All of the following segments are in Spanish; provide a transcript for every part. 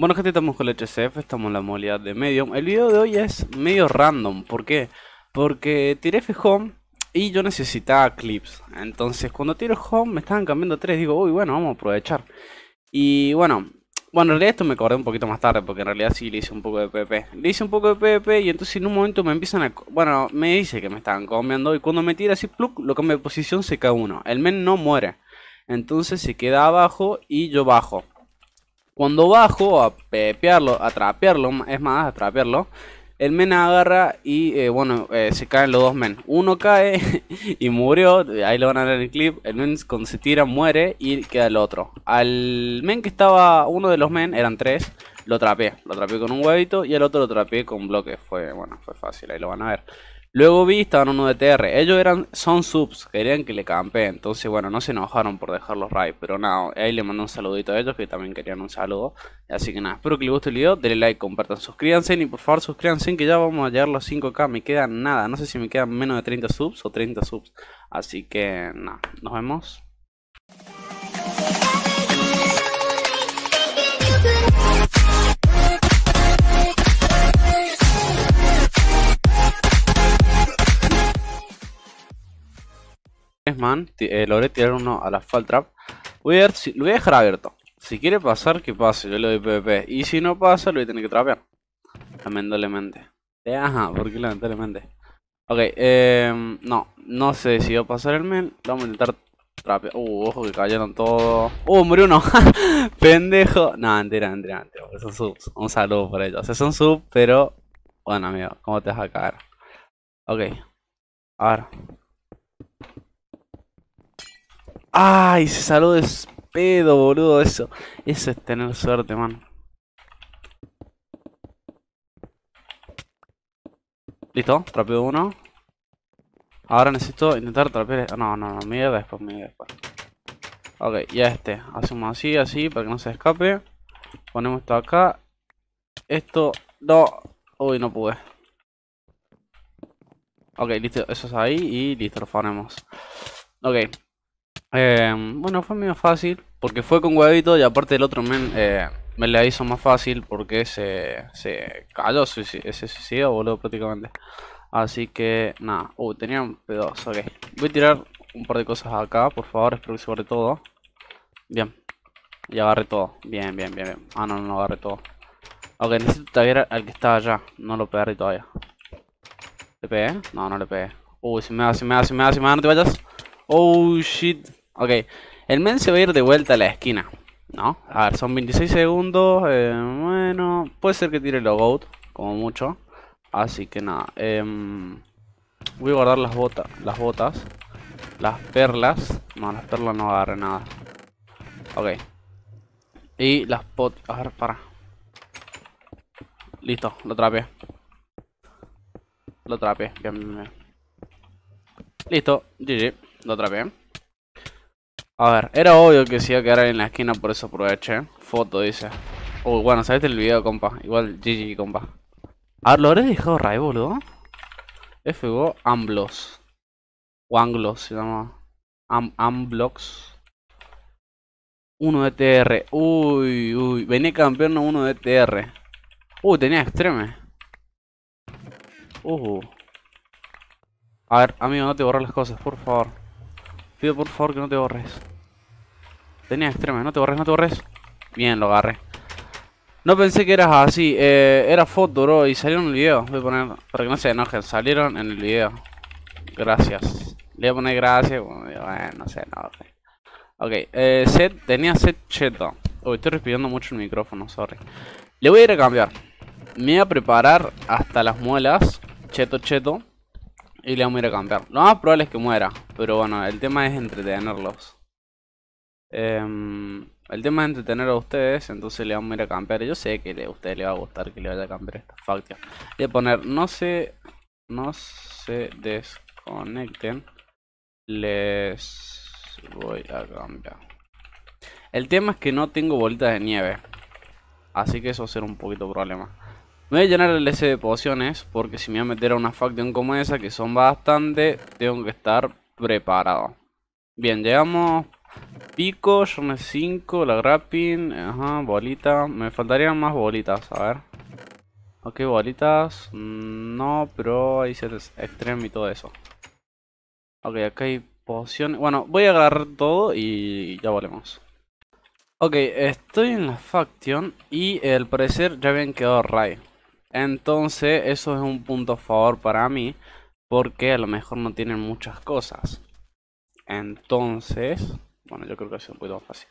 Bueno gente, estamos con el HCF, estamos en la modalidad de Medium. El video de hoy es medio random, ¿por qué? Porque tiré F-Home y yo necesitaba clips. Entonces cuando tiro Home me estaban cambiando tres, digo, uy bueno, vamos a aprovechar. Y bueno, bueno, en realidad esto me acordé un poquito más tarde, porque en realidad sí le hice un poco de PP. Le hice un poco de PP y entonces en un momento me empiezan a... Bueno, me dice que me estaban cambiando y cuando me tira así, lo cambio de posición, se cae uno. El men no muere. Entonces se queda abajo y yo bajo. Cuando bajo a pepearlo, a trapearlo, es más, a trapearlo, el men agarra y eh, bueno, eh, se caen los dos men. Uno cae y murió, ahí lo van a ver en el clip, el men con se tira muere y queda el otro. Al men que estaba, uno de los men, eran tres, lo trapeé, lo trapeé con un huevito y el otro lo trapeé con bloque, fue, bueno, fue fácil, ahí lo van a ver. Luego vi, estaban uno de TR. Ellos eran, son subs, querían que le campeen, Entonces, bueno, no se enojaron por dejar los Pero nada, ahí le mando un saludito a ellos que también querían un saludo. Así que nada, espero que les guste el video. Denle like, compartan, suscríbanse. Y por favor, suscríbanse que ya vamos a llegar los 5k. Me quedan nada, no sé si me quedan menos de 30 subs o 30 subs. Así que nada, nos vemos. man, eh, logré tirar uno a la Fall Trap. Voy a lo voy a dejar abierto. Si quiere pasar, que pase, yo le doy PvP. Y si no pasa, lo voy a tener que trapear. Lamentablemente. Eh, ajá, porque lamentablemente. Ok, em, no, no se decidió pasar el men, Vamos a intentar trapear. Uh, ojo que cayeron todos. Uh, murió uno. Pendejo. No, entera, entra, Esos subs. Un saludo por ellos. es un son pero. Bueno, amigo, ¿cómo te vas a caer? Ok. ahora Ay, se salió de pedo, boludo. Eso, eso es tener suerte, man. Listo, trapeo uno. Ahora necesito intentar trapear. Este. No, no, no, mierda, después, mierda después. Ok, ya este. Hacemos así, así, para que no se escape. Ponemos esto acá. Esto, no. Uy, no pude. Ok, listo, eso es ahí y listo, lo ponemos Ok, Em, bueno, fue medio fácil, porque fue con huevito y aparte el otro men eh, me la hizo más fácil porque se, cayó, ese suicidio, boludo, prácticamente. Así que, nada. Uh, tenía un pedazo, ok. Voy a tirar un par de cosas acá, por favor, espero que se agarre todo. Bien. Y agarre todo. Bien, bien, bien, bien. Ah, no, no agarre todo. Aunque necesito taguear al que estaba allá. No lo pegaré todavía. ¿Le pegué? No, no le pegué. Uh, si me da, si me da, si me da, si me da, no te vayas. Oh shit. Ok. El men se va a ir de vuelta a la esquina. ¿No? A ver, son 26 segundos. Eh, bueno, puede ser que tire logout, como mucho. Así que nada. Em, voy a guardar las, botas las botas. Las perlas. No, las perlas no agarren nada. Ok. Y las pot... A ver, para. Listo, lo trapeé. Lo trapeé. Bien, bien, bien. Listo, GG. Lo atrapé. A ver, era obvio que se iba a quedar en la esquina, por eso aproveché. Foto, dice. Uy, bueno, sabes el video, compa. Igual GG, compa. A ver, ¿lo habré dejado Ray, boludo? FGO Amblos. O Anglos se llama. Amblox 1 de TR. Uy, uy. Venía campeón 1 de TR. Uy, tenía extreme. Uh. A ver, amigo, no te borras las cosas, por favor. Pido por favor que no te borres. Tenía extrema, no te borres, no te borres. Bien, lo agarré. No pensé que eras así. Eh, era foto, bro. Y salieron en el video. Voy a poner. Para que no se enojen. Salieron en el video. Gracias. Le voy a poner gracias. Bueno, eh, no se enojen. Ok. Eh, set. Tenía set cheto. Uy, estoy respirando mucho el micrófono. Sorry. Le voy a ir a cambiar. Me voy a preparar hasta las muelas. Cheto, cheto. Y le vamos a ir a cambiar. Lo más probable es que muera. Pero bueno, el tema es entretenerlos. Em, el tema es entretener a ustedes, entonces le vamos a ir a campear. Yo sé que a ustedes les va a gustar que le vaya a cambiar esta factia. Voy a poner, no se, no se desconecten, les voy a cambiar. El tema es que no tengo bolitas de nieve, así que eso va a ser un poquito problema voy a llenar el S de pociones porque si me voy a meter a una faction como esa, que son bastante, tengo que estar preparado. Bien, llegamos pico, son 5, la Grappin, ajá, bolita. Me faltarían más bolitas, a ver. Ok, bolitas, no, pero ahí se les y todo eso. Ok, acá hay pociones. Bueno, voy a agarrar todo y ya volvemos. Ok, estoy en la faction y al parecer ya habían quedado Ray. Entonces, eso es un punto a favor para mí, porque a lo mejor no tienen muchas cosas. Entonces, bueno, yo creo que es un poquito más fácil.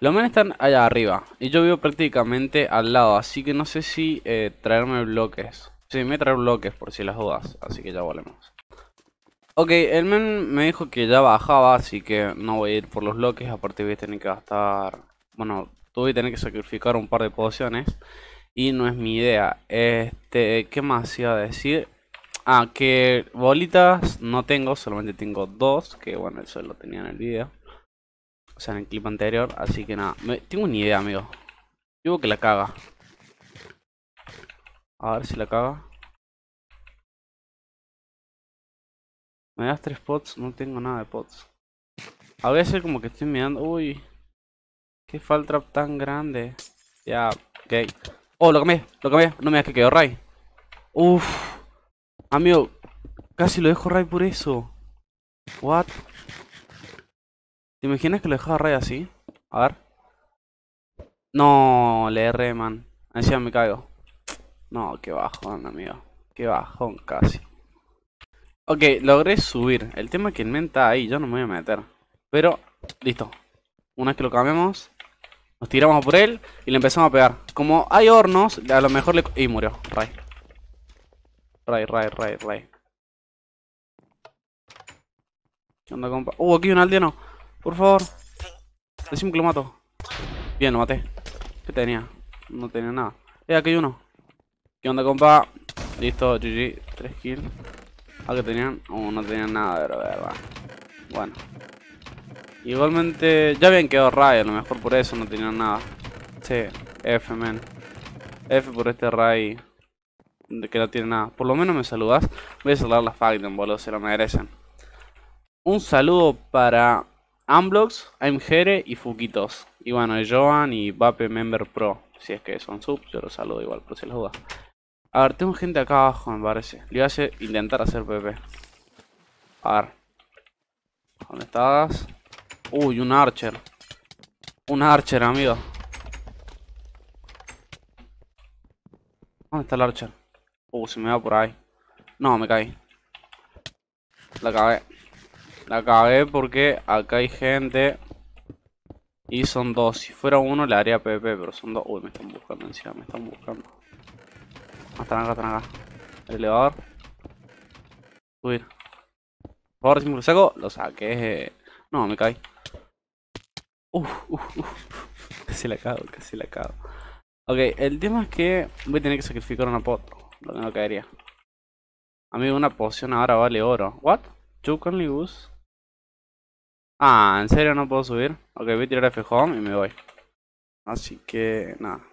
Los men están allá arriba, y yo vivo prácticamente al lado, así que no sé si eh, traerme bloques. Sí, me voy traer bloques por si las dudas, así que ya volvemos. Ok, el men me dijo que ya bajaba, así que no voy a ir por los bloques, aparte voy a tener que gastar... Bueno, tuve que tener que sacrificar un par de pociones. Y no es mi idea. Este, ¿qué más iba a decir? Ah, que bolitas no tengo, solamente tengo dos. Que bueno, eso lo tenía en el vídeo O sea, en el clip anterior. Así que nada. Me, tengo ni idea, amigo. yo que la caga. A ver si la caga. Me das tres pots, no tengo nada de pots. A veces como que estoy mirando. Uy. Qué falta tan grande. Ya, ok. Oh, lo cambié, lo cambié. No me das que quedó Ray. Uff. Amigo, casi lo dejo Ray por eso. What? ¿Te imaginas que lo dejaba Ray así? A ver. No, le erré, man. Encima me caigo. No, qué bajón, amigo. Qué bajón casi. Ok, logré subir. El tema es que el menta ahí, yo no me voy a meter. Pero, listo. Una vez que lo cambiamos, nos tiramos por él y le empezamos a pegar. Como hay hornos, a lo mejor le... Y murió, Ray. Ray, Ray, Ray, Ray. ¿Qué onda, compa? Uh, aquí hay un aldeano. Por favor. Decime que lo mato. Bien, lo maté. ¿Qué tenía? No tenía nada. Eh, aquí hay uno. ¿Qué onda, compa? Listo, GG. 3 kills. Ah, que tenían. Uh, no tenían nada, pero verdad. Bueno. Igualmente, ya habían quedado Ray, a lo mejor por eso no tenían nada. Sí, F, man. F por este Ray de que no tiene nada. Por lo menos me saludas. Voy a saludar la Fagden, boludo, se lo merecen. Un saludo para Amblox, here y Fuquitos. Y bueno, Joan y Vape Member Pro. Si es que son subs, yo los saludo igual, por si los dudas. A ver, tengo gente acá abajo, me parece. Le voy a hacer, intentar hacer PP. A ver. ¿Dónde estás? Uy, un archer. Un archer, amigo. ¿Dónde está el archer? Uh, se me va por ahí. No, me caí. La cagué. La cagué porque acá hay gente. Y son dos. Si fuera uno le haría PP, pero son dos. Uy, me están buscando encima, me están buscando. Ah, están acá, están acá. El elevador. Subir. Por favor, si me lo saco, lo saqué. No, me caí. Uf, Casi la cago, casi la cago. Ok, el tema es que voy a tener que sacrificar una pot. Lo que no caería. mí una poción ahora vale oro. What? You only use. Ah, ¿en serio no puedo subir? Ok, voy a tirar F home y me voy. Así que, nada.